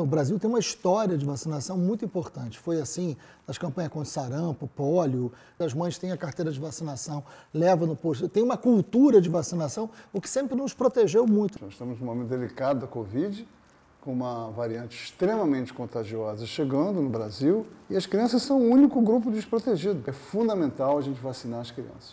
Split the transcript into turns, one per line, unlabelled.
O Brasil tem uma história de vacinação muito importante. Foi assim nas campanhas contra sarampo, pólio. As mães têm a carteira de vacinação, levam no posto. Tem uma cultura de vacinação, o que sempre nos protegeu muito. Nós estamos num momento delicado da Covid, com uma variante
extremamente contagiosa chegando no Brasil. E as crianças são o único grupo desprotegido. É fundamental a gente vacinar as crianças.